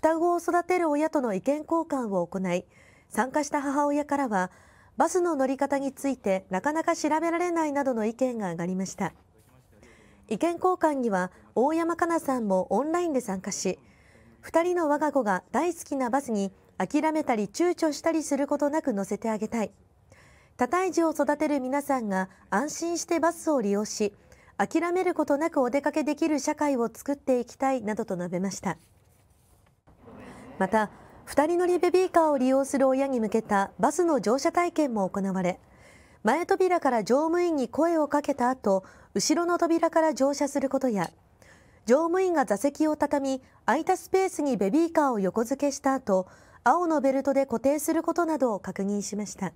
双子を育てる親との意見交換を行い、参加した母親からは、バスの乗り方についてなかなか調べられないなどの意見が上がりました。意見交換には大山かなさんもオンラインで参加し、2人の我が子が大好きなバスに諦めたり躊躇したりすることなく乗せてあげたい。多胎児を育てる皆さんが安心してバスを利用し、諦めることなくお出かけできる社会を作っていきたいなどと述べました。また2人乗りベビーカーを利用する親に向けたバスの乗車体験も行われ前扉から乗務員に声をかけた後後ろの扉から乗車することや乗務員が座席を畳み空いたスペースにベビーカーを横付けした後青のベルトで固定することなどを確認しました。